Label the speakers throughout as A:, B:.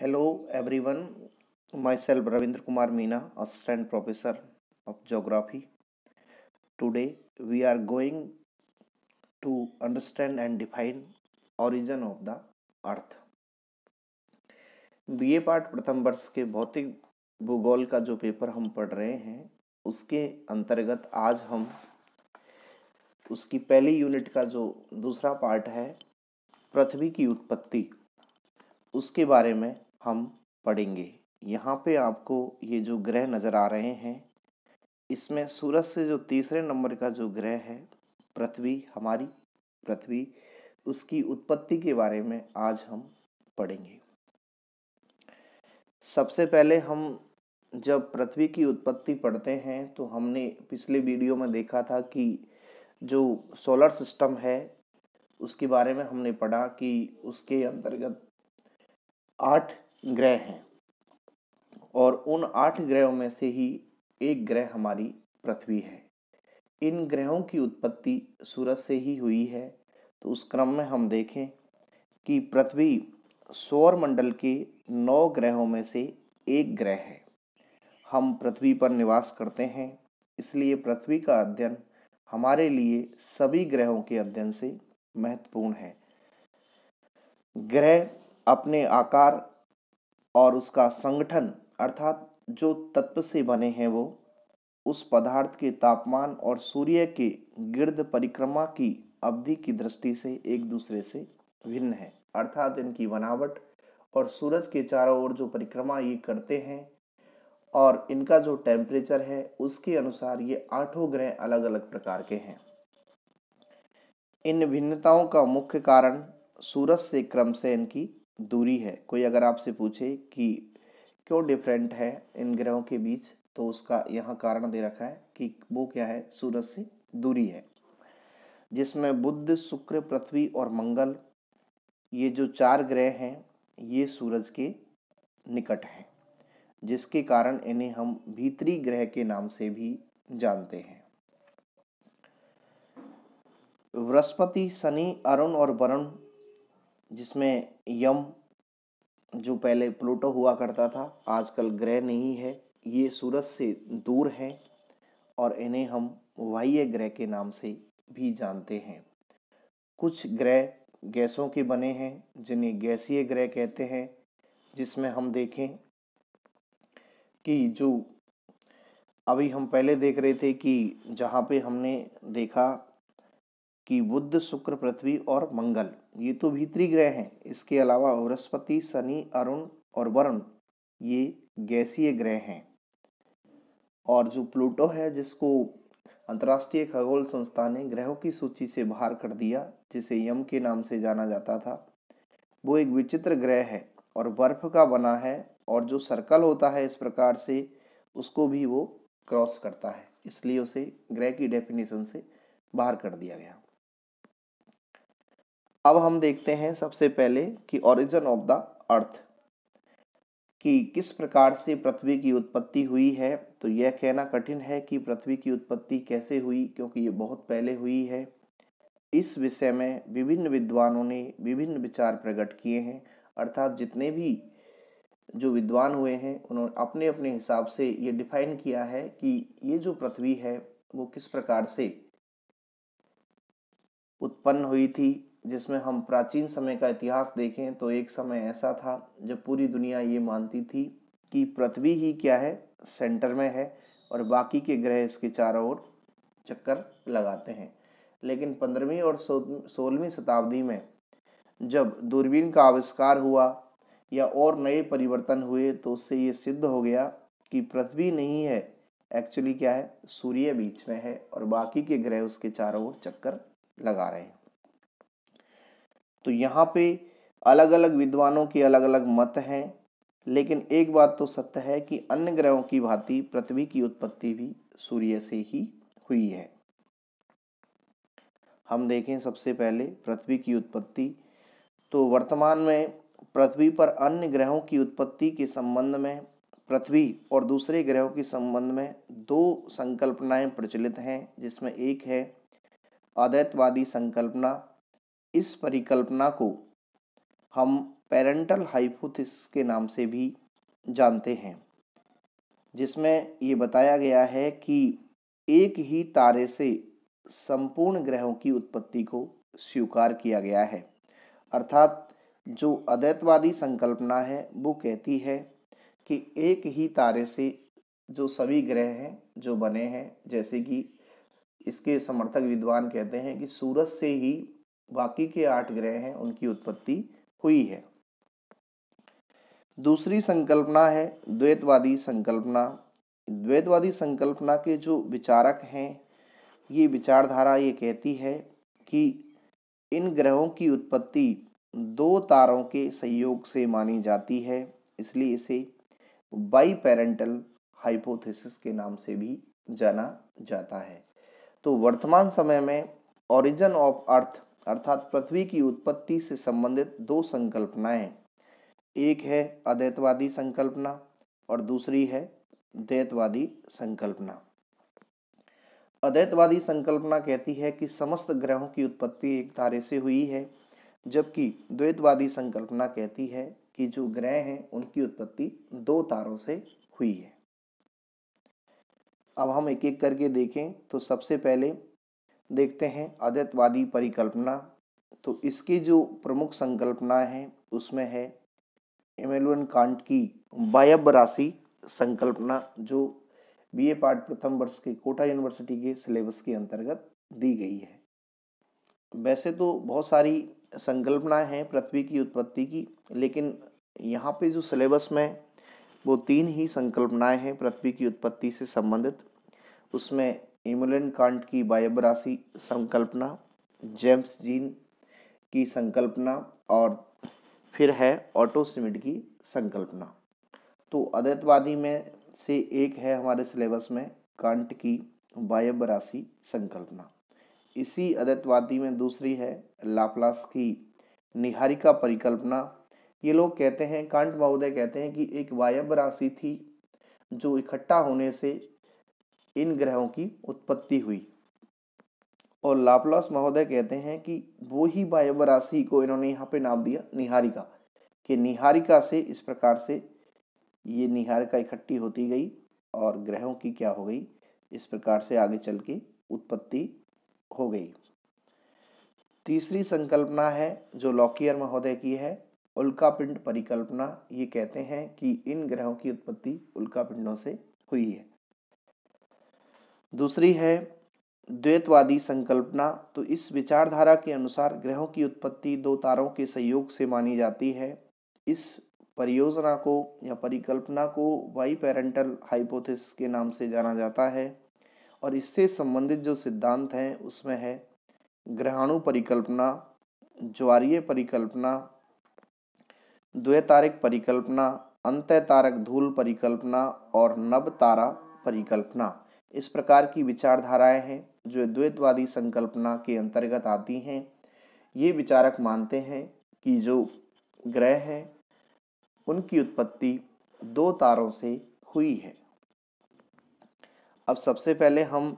A: hello everyone myself Ravindra Kumar Meena assistant professor geography today we are going to understand and define define of the earth B BA part प्रथम वर्ष के भौतिक भूगोल का जो paper हम पढ़ रहे हैं उसके अंतर्गत आज हम उसकी पहली यूनिट का जो दूसरा पार्ट है पृथ्वी की उत्पत्ति उसके बारे में हम पढ़ेंगे यहाँ पे आपको ये जो ग्रह नज़र आ रहे हैं इसमें सूरज से जो तीसरे नंबर का जो ग्रह है पृथ्वी हमारी पृथ्वी उसकी उत्पत्ति के बारे में आज हम पढ़ेंगे सबसे पहले हम जब पृथ्वी की उत्पत्ति पढ़ते हैं तो हमने पिछले वीडियो में देखा था कि जो सोलर सिस्टम है उसके बारे में हमने पढ़ा कि उसके अंतर्गत आठ ग्रह हैं और उन आठ ग्रहों में से ही एक ग्रह हमारी पृथ्वी है इन ग्रहों की उत्पत्ति सूरज से ही हुई है तो उस क्रम में हम देखें कि पृथ्वी सौर मंडल के नौ ग्रहों में से एक ग्रह है हम पृथ्वी पर निवास करते हैं इसलिए पृथ्वी का अध्ययन हमारे लिए सभी ग्रहों के अध्ययन से महत्वपूर्ण है ग्रह अपने आकार और उसका संगठन अर्थात जो तत्व से बने हैं वो उस पदार्थ के तापमान और सूर्य के गिर्द परिक्रमा की अवधि की दृष्टि से एक दूसरे से भिन्न है अर्थात इनकी बनावट और सूरज के चारों ओर जो परिक्रमा ये करते हैं और इनका जो टेम्परेचर है उसके अनुसार ये आठों ग्रह अलग अलग प्रकार के हैं इन भिन्नताओं का मुख्य कारण सूरज से क्रम से इनकी दूरी है कोई अगर आपसे पूछे कि क्यों डिफरेंट है इन ग्रहों के बीच तो उसका यहाँ कारण दे रखा है कि वो क्या है सूरज से दूरी है जिसमें बुद्ध शुक्र पृथ्वी और मंगल ये जो चार ग्रह हैं ये सूरज के निकट हैं जिसके कारण इन्हें हम भीतरी ग्रह के नाम से भी जानते हैं बृहस्पति शनि अरुण और वरुण जिसमें यम जो पहले प्लूटो हुआ करता था आजकल ग्रह नहीं है ये सूरज से दूर हैं और इन्हें हम वाह्य ग्रह के नाम से भी जानते हैं कुछ ग्रह गैसों के बने हैं जिन्हें गैसीय ग्रह कहते हैं जिसमें हम देखें कि जो अभी हम पहले देख रहे थे कि जहाँ पे हमने देखा कि बुद्ध शुक्र पृथ्वी और मंगल ये तो भीतरी ग्रह हैं इसके अलावा बृहस्पति शनि अरुण और वरुण ये गैसीय ग्रह हैं और जो प्लूटो है जिसको अंतर्राष्ट्रीय खगोल संस्था ने ग्रहों की सूची से बाहर कर दिया जिसे यम के नाम से जाना जाता था वो एक विचित्र ग्रह है और बर्फ का बना है और जो सर्कल होता है इस प्रकार से उसको भी वो क्रॉस करता है इसलिए उसे ग्रह की डेफिनेशन से बाहर कर दिया गया अब हम देखते हैं सबसे पहले कि ओरिजिन ऑफ द अर्थ कि किस प्रकार से पृथ्वी की उत्पत्ति हुई है तो यह कहना कठिन है कि पृथ्वी की उत्पत्ति कैसे हुई क्योंकि ये बहुत पहले हुई है इस विषय में विभिन्न विद्वानों ने विभिन्न विचार प्रकट किए हैं अर्थात जितने भी जो विद्वान हुए हैं उन्होंने अपने अपने हिसाब से ये डिफाइन किया है कि ये जो पृथ्वी है वो किस प्रकार से उत्पन्न हुई थी जिसमें हम प्राचीन समय का इतिहास देखें तो एक समय ऐसा था जब पूरी दुनिया ये मानती थी कि पृथ्वी ही क्या है सेंटर में है और बाकी के ग्रह इसके चारों ओर चक्कर लगाते हैं लेकिन पंद्रहवीं और सोलहवीं शताब्दी में जब दूरबीन का आविष्कार हुआ या और नए परिवर्तन हुए तो उससे ये सिद्ध हो गया कि पृथ्वी नहीं है एक्चुअली क्या है सूर्य बीच में है और बाकी के ग्रह उसके चारों ओर चक्कर लगा रहे हैं तो यहाँ पे अलग अलग विद्वानों के अलग अलग मत हैं लेकिन एक बात तो सत्य है कि अन्य ग्रहों की भांति पृथ्वी की उत्पत्ति भी सूर्य से ही हुई है हम देखें सबसे पहले पृथ्वी की उत्पत्ति तो वर्तमान में पृथ्वी पर अन्य ग्रहों की उत्पत्ति के संबंध में पृथ्वी और दूसरे ग्रहों के संबंध में दो संकल्पनाएं प्रचलित हैं जिसमें एक है अद्वैतवादी संकल्पना इस परिकल्पना को हम पेरेंटल हाइपोथिस के नाम से भी जानते हैं जिसमें ये बताया गया है कि एक ही तारे से संपूर्ण ग्रहों की उत्पत्ति को स्वीकार किया गया है अर्थात जो अद्वैतवादी संकल्पना है वो कहती है कि एक ही तारे से जो सभी ग्रह हैं जो बने हैं जैसे कि इसके समर्थक विद्वान कहते हैं कि सूरज से ही बाकी के आठ ग्रह हैं उनकी उत्पत्ति हुई है दूसरी संकल्पना है द्वैतवादी संकल्पना द्वैतवादी संकल्पना के जो विचारक हैं ये विचारधारा ये कहती है कि इन ग्रहों की उत्पत्ति दो तारों के सहयोग से मानी जाती है इसलिए इसे बाई पेरेंटल हाइपोथेसिस के नाम से भी जाना जाता है तो वर्तमान समय में ओरिजिन ऑफ अर्थ अर्थात पृथ्वी की उत्पत्ति से संबंधित दो संकल्पनाएं एक है अद्वैतवादी संकल्पना और दूसरी है द्वैतवादी संकल्पना अद्वैतवादी संकल्पना कहती है कि समस्त ग्रहों की उत्पत्ति एक तारे से हुई है जबकि द्वैतवादी संकल्पना कहती है कि जो ग्रह हैं उनकी उत्पत्ति दो तारों से हुई है अब हम एक एक करके देखें तो सबसे पहले देखते हैं अद्वैतवादी परिकल्पना तो इसके जो प्रमुख संकल्पना हैं उसमें है एमेलुअन कांट की बायब राशि संकल्पना जो बीए पाठ प्रथम वर्ष के कोटा यूनिवर्सिटी के सिलेबस के अंतर्गत दी गई है वैसे तो बहुत सारी संकल्पनाएं हैं पृथ्वी की उत्पत्ति की लेकिन यहाँ पे जो सिलेबस में वो तीन ही संकल्पनाएं हैं पृथ्वी की उत्पत्ति से संबंधित उसमें इमुलन कांट की वायब संकल्पना जेम्स जीन की संकल्पना और फिर है ऑटो सीमिट की संकल्पना तो अद्वैतवादी में से एक है हमारे सिलेबस में कांट की वायब संकल्पना इसी अद्वैतवादी में दूसरी है लाप्लास की निहारिका परिकल्पना ये लोग कहते हैं कांट महोदय कहते हैं कि एक वायब राशि थी जो इकट्ठा होने से इन ग्रहों की उत्पत्ति हुई और लापलास महोदय कहते हैं कि वो ही वायव्य राशि को इन्होंने यहाँ पे नाम दिया निहारिका कि निहारिका से इस प्रकार से ये निहारिका इकट्ठी होती गई और ग्रहों की क्या हो गई इस प्रकार से आगे चल के उत्पत्ति हो गई तीसरी संकल्पना है जो लॉकियर महोदय की है उल्कापिंड परिकल्पना ये कहते हैं कि इन ग्रहों की उत्पत्ति उल्कापिंडों से हुई है दूसरी है द्वैतवादी संकल्पना तो इस विचारधारा के अनुसार ग्रहों की उत्पत्ति दो तारों के सहयोग से मानी जाती है इस परियोजना को या परिकल्पना को वाई पेरेंटल हाइपोथिस के नाम से जाना जाता है और इससे संबंधित जो सिद्धांत हैं उसमें है ग्रहाणु परिकल्पना ज्वारीय परिकल्पना द्वैतारिक परिकल्पना अंत तारक धूल परिकल्पना और नव तारा परिकल्पना इस प्रकार की विचारधाराएं हैं जो द्वैतवादी संकल्पना के अंतर्गत आती हैं ये विचारक मानते हैं कि जो ग्रह हैं उनकी उत्पत्ति दो तारों से हुई है अब सबसे पहले हम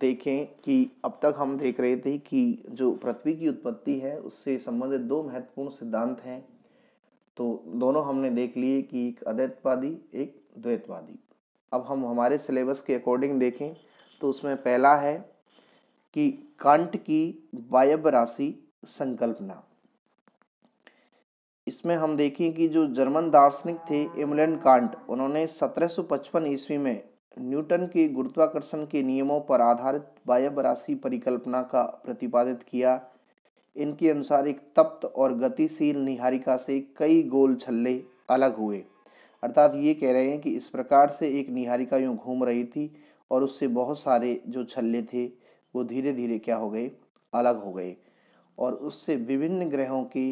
A: देखें कि अब तक हम देख रहे थे कि जो पृथ्वी की उत्पत्ति है उससे संबंधित दो महत्वपूर्ण सिद्धांत हैं तो दोनों हमने देख लिए कि एक अद्वैतवादी एक द्वैतवादी अब हम हमारे सिलेबस के अकॉर्डिंग देखें तो उसमें पहला है कि कांट की वायब राशि संकल्पना इसमें हम देखें कि जो जर्मन दार्शनिक थे इमलैंड कांट उन्होंने 1755 ईस्वी में न्यूटन के गुरुत्वाकर्षण के नियमों पर आधारित वायव्य राशि परिकल्पना का प्रतिपादित किया इनके अनुसार एक तप्त और गतिशील निहारिका से कई गोल छल्ले अलग हुए अर्थात ये कह रहे हैं कि इस प्रकार से एक निहारिका यूँ घूम रही थी और उससे बहुत सारे जो छल्ले थे वो धीरे धीरे क्या हो गए अलग हो गए और उससे विभिन्न ग्रहों की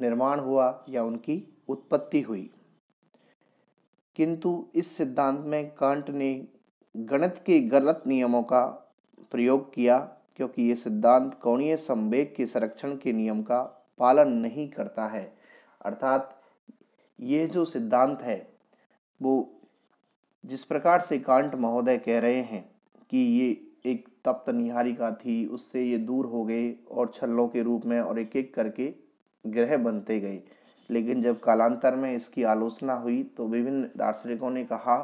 A: निर्माण हुआ या उनकी उत्पत्ति हुई किंतु इस सिद्धांत में कांट ने गणित के गलत नियमों का प्रयोग किया क्योंकि ये सिद्धांत कौणीय संवेग के संरक्षण के नियम का पालन नहीं करता है अर्थात ये जो सिद्धांत है वो जिस प्रकार से कांट महोदय कह रहे हैं कि ये एक तप्त निहारिका थी उससे ये दूर हो गए और छल्लों के रूप में और एक एक करके ग्रह बनते गए लेकिन जब कालांतर में इसकी आलोचना हुई तो विभिन्न दार्शनिकों ने कहा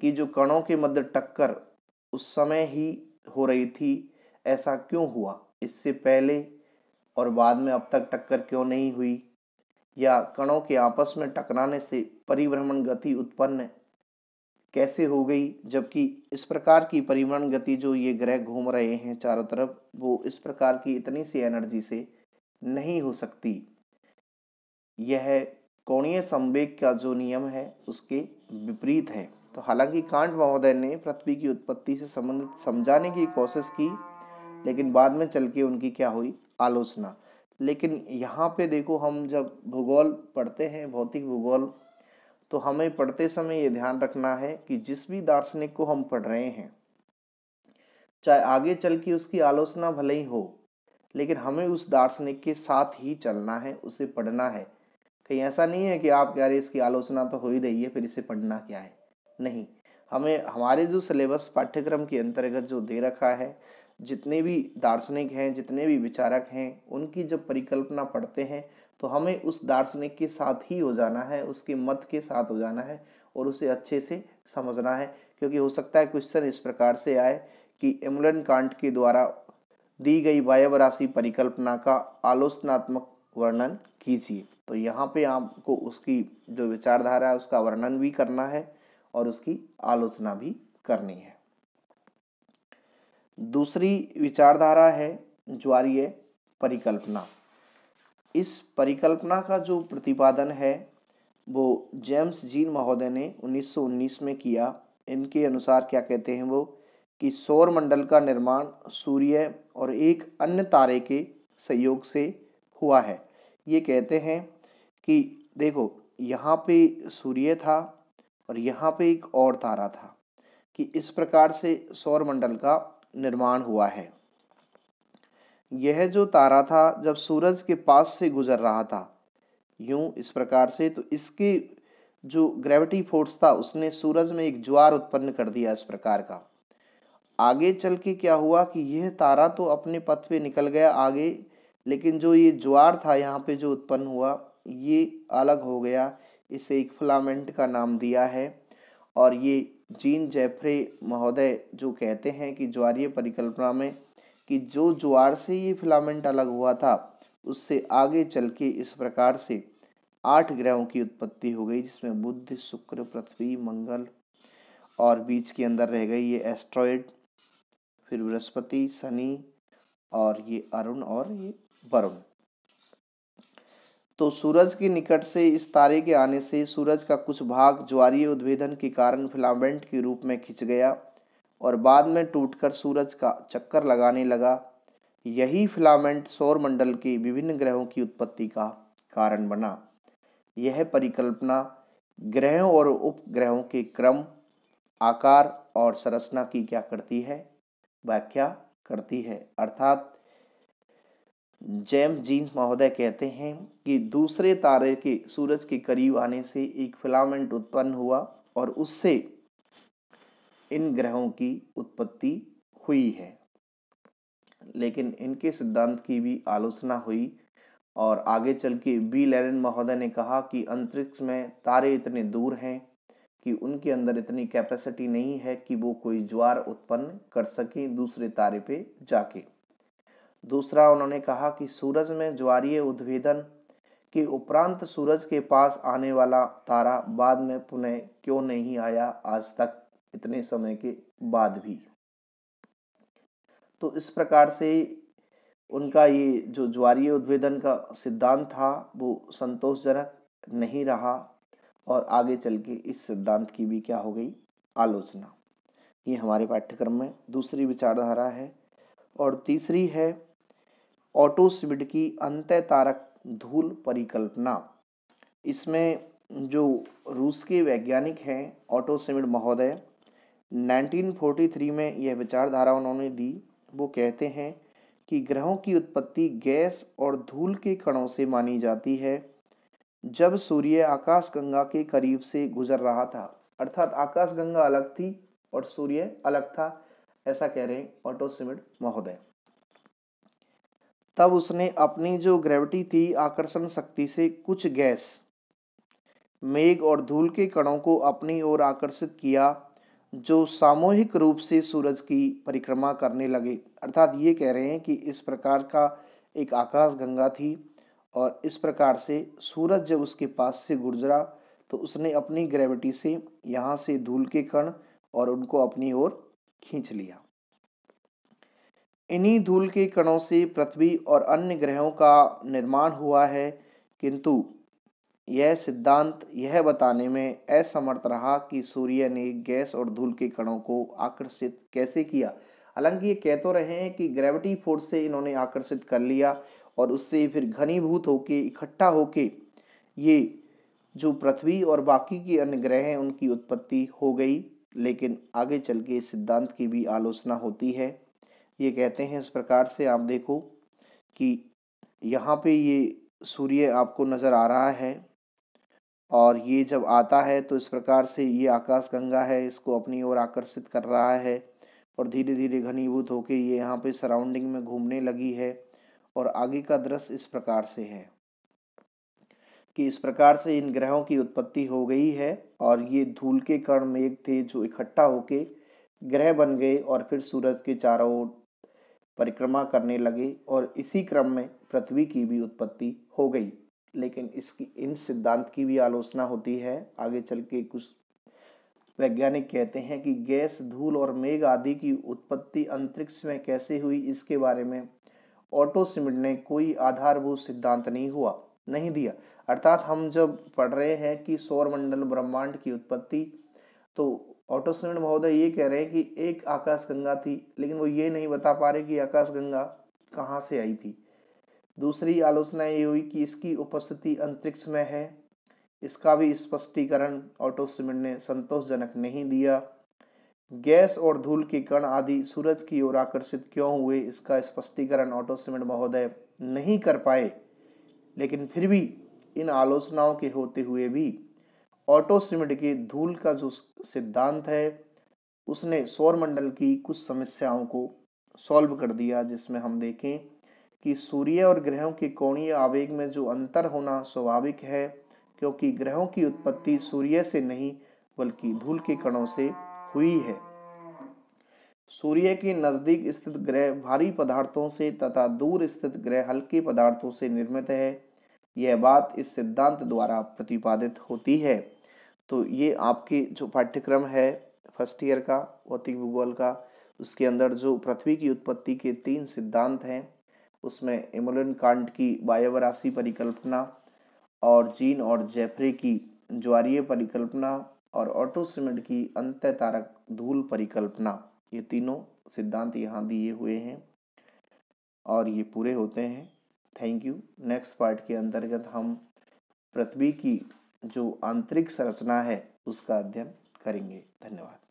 A: कि जो कणों के मध्य टक्कर उस समय ही हो रही थी ऐसा क्यों हुआ इससे पहले और बाद में अब तक टक्कर क्यों नहीं हुई या कणों के आपस में टकराने से परिभ्रमण गति उत्पन्न कैसे हो गई जबकि इस प्रकार की परिभ्रमण गति जो ये ग्रह घूम रहे हैं चारों तरफ वो इस प्रकार की इतनी सी एनर्जी से नहीं हो सकती यह कोणीय संवेग का जो नियम है उसके विपरीत है तो हालांकि कांट महोदय ने पृथ्वी की उत्पत्ति से संबंधित समझाने की कोशिश की लेकिन बाद में चल के उनकी क्या हुई आलोचना लेकिन यहाँ पे देखो हम जब भूगोल पढ़ते हैं भौतिक भूगोल तो हमें पढ़ते समय ये ध्यान रखना है कि जिस भी दार्शनिक को हम पढ़ रहे हैं चाहे आगे चल के उसकी आलोचना भले ही हो लेकिन हमें उस दार्शनिक के साथ ही चलना है उसे पढ़ना है कहीं ऐसा नहीं है कि आप कह रहे इसकी आलोचना तो हो ही रही है फिर इसे पढ़ना क्या है नहीं हमें हमारे जो सिलेबस पाठ्यक्रम के अंतर्गत जो दे रखा है जितने भी दार्शनिक हैं जितने भी विचारक हैं उनकी जब परिकल्पना पढ़ते हैं तो हमें उस दार्शनिक के साथ ही हो जाना है उसके मत के साथ हो जाना है और उसे अच्छे से समझना है क्योंकि हो सकता है क्वेश्चन इस प्रकार से आए कि एमुलन कांट के द्वारा दी गई वायव राशि परिकल्पना का आलोचनात्मक वर्णन कीजिए तो यहाँ पे आपको उसकी जो विचारधारा है उसका वर्णन भी करना है और उसकी आलोचना भी करनी है दूसरी विचारधारा है ज्वारीय परिकल्पना इस परिकल्पना का जो प्रतिपादन है वो जेम्स जीन महोदय ने 1919 में किया इनके अनुसार क्या कहते हैं वो कि सौर मंडल का निर्माण सूर्य और एक अन्य तारे के सहयोग से हुआ है ये कहते हैं कि देखो यहाँ पे सूर्य था और यहाँ पे एक और तारा था कि इस प्रकार से सौर मंडल का निर्माण हुआ है यह जो तारा था जब सूरज के पास से गुजर रहा था यूं इस प्रकार से तो इसके जो ग्रेविटी फोर्स था उसने सूरज में एक ज्वार उत्पन्न कर दिया इस प्रकार का आगे चल के क्या हुआ कि यह तारा तो अपने पथ पे निकल गया आगे लेकिन जो ये ज्वार था यहाँ पे जो उत्पन्न हुआ ये अलग हो गया इसे एक फिलामेंट का नाम दिया है और ये जीन जेफरे महोदय जो कहते हैं कि ज्वारीय परिकल्पना में कि जो ज्वार से ये फिलामेंट अलग हुआ था उससे आगे चल के इस प्रकार से आठ ग्रहों की उत्पत्ति हो गई जिसमें बुद्ध शुक्र पृथ्वी मंगल और बीच के अंदर रह गई ये एस्ट्रॉयड फिर बृहस्पति शनि और ये अरुण और ये वरुण तो सूरज के निकट से इस तारे के आने से सूरज का कुछ भाग ज्वारीय उद्भेदन के कारण फिलामेंट के रूप में खिंच गया और बाद में टूटकर सूरज का चक्कर लगाने लगा यही फिलामेंट सौरमंडल के विभिन्न ग्रहों की उत्पत्ति का कारण बना यह परिकल्पना ग्रहों और उपग्रहों के क्रम आकार और संरचना की क्या करती है व्याख्या करती है अर्थात जेम जीन्स महोदय कहते हैं कि दूसरे तारे के सूरज के करीब आने से एक फिलामेंट उत्पन्न हुआ और उससे इन ग्रहों की उत्पत्ति हुई है लेकिन इनके सिद्धांत की भी आलोचना हुई और आगे चल के बी लेरन महोदय ने कहा कि अंतरिक्ष में तारे इतने दूर हैं कि उनके अंदर इतनी कैपेसिटी नहीं है कि वो कोई ज्वार उत्पन्न कर सकें दूसरे तारे पे जाके दूसरा उन्होंने कहा कि सूरज में ज्वारीय उद्भेदन के उपरांत सूरज के पास आने वाला तारा बाद में पुनः क्यों नहीं आया आज तक इतने समय के बाद भी तो इस प्रकार से उनका ये जो ज्वारीय उद्भेदन का सिद्धांत था वो संतोषजनक नहीं रहा और आगे चल के इस सिद्धांत की भी क्या हो गई आलोचना ये हमारे पाठ्यक्रम में दूसरी विचारधारा है और तीसरी है ऑटोसिविड की अंत तारक धूल परिकल्पना इसमें जो रूस के वैज्ञानिक हैं ऑटोसिविड महोदय 1943 में यह विचारधारा उन्होंने दी वो कहते हैं कि ग्रहों की उत्पत्ति गैस और धूल के कणों से मानी जाती है जब सूर्य आकाशगंगा के करीब से गुजर रहा था अर्थात आकाशगंगा अलग थी और सूर्य अलग था ऐसा कह रहे हैं ऑटोसिमिड महोदय तब उसने अपनी जो ग्रेविटी थी आकर्षण शक्ति से कुछ गैस मेघ और धूल के कणों को अपनी ओर आकर्षित किया जो सामूहिक रूप से सूरज की परिक्रमा करने लगे अर्थात ये कह रहे हैं कि इस प्रकार का एक आकाश गंगा थी और इस प्रकार से सूरज जब उसके पास से गुजरा तो उसने अपनी ग्रेविटी से यहाँ से धूल के कण और उनको अपनी ओर खींच लिया इन्हीं धूल के कणों से पृथ्वी और अन्य ग्रहों का निर्माण हुआ है किंतु यह सिद्धांत यह बताने में असमर्थ रहा कि सूर्य ने गैस और धूल के कणों को आकर्षित कैसे किया हालांकि ये कह तो रहे हैं कि ग्रेविटी फोर्स से इन्होंने आकर्षित कर लिया और उससे फिर घनीभूत होके इकट्ठा होके ये जो पृथ्वी और बाकी के अन्य ग्रह हैं उनकी उत्पत्ति हो गई लेकिन आगे चल के इस सिद्धांत की भी आलोचना होती है ये कहते हैं इस प्रकार से आप देखो कि यहाँ पे ये सूर्य आपको नज़र आ रहा है और ये जब आता है तो इस प्रकार से ये आकाश गंगा है इसको अपनी ओर आकर्षित कर रहा है और धीरे धीरे घनीभूत होकर ये यहाँ पे सराउंडिंग में घूमने लगी है और आगे का दृश्य इस प्रकार से है कि इस प्रकार से इन ग्रहों की उत्पत्ति हो गई है और ये धूल के कण मेघ थे जो इकट्ठा होके ग्रह बन गए और फिर सूरज के चारों ओर परिक्रमा करने लगे और इसी क्रम में पृथ्वी की भी उत्पत्ति हो गई लेकिन इसकी इन सिद्धांत की भी आलोचना होती है आगे चल के कुछ वैज्ञानिक कहते हैं कि गैस धूल और मेघ आदि की उत्पत्ति अंतरिक्ष में कैसे हुई इसके बारे में ऑटो सिमिट ने कोई आधारभूत सिद्धांत नहीं हुआ नहीं दिया अर्थात हम जब पढ़ रहे हैं कि सौरमंडल ब्रह्मांड की उत्पत्ति तो ऑटो सीमेंट महोदय ये कह रहे हैं कि एक आकाशगंगा थी लेकिन वो ये नहीं बता पा रहे कि आकाशगंगा कहाँ से आई थी दूसरी आलोचना ये हुई कि इसकी उपस्थिति अंतरिक्ष में है इसका भी स्पष्टीकरण ऑटो सीमेंट ने संतोषजनक नहीं दिया गैस और धूल के कण आदि सूरज की ओर आकर्षित क्यों हुए इसका स्पष्टीकरण ऑटो सीमेंट महोदय नहीं कर पाए लेकिन फिर भी इन आलोचनाओं के होते हुए भी ऑटो की धूल का जो सिद्धांत है उसने सौरमंडल की कुछ समस्याओं को सॉल्व कर दिया जिसमें हम देखें कि सूर्य और ग्रहों के कोणीय आवेग में जो अंतर होना स्वाभाविक है क्योंकि ग्रहों की उत्पत्ति सूर्य से नहीं बल्कि धूल के कणों से हुई है सूर्य के नज़दीक स्थित ग्रह भारी पदार्थों से तथा दूर स्थित ग्रह हल्के पदार्थों से निर्मित है यह बात इस सिद्धांत द्वारा प्रतिपादित होती है तो ये आपके जो पाठ्यक्रम है फर्स्ट ईयर का भौतिक भूगोल का उसके अंदर जो पृथ्वी की उत्पत्ति के तीन सिद्धांत हैं उसमें एमोलन कांड की बायोवरासी परिकल्पना और जीन और जेफरे की ज्वारीय परिकल्पना और ऑटोसीमेंट की अंत्य तारक धूल परिकल्पना ये तीनों सिद्धांत यहाँ दिए हुए हैं और ये पूरे होते हैं थैंक यू नेक्स्ट पार्ट के अंतर्गत हम पृथ्वी की जो आंतरिक संरचना है उसका अध्ययन करेंगे धन्यवाद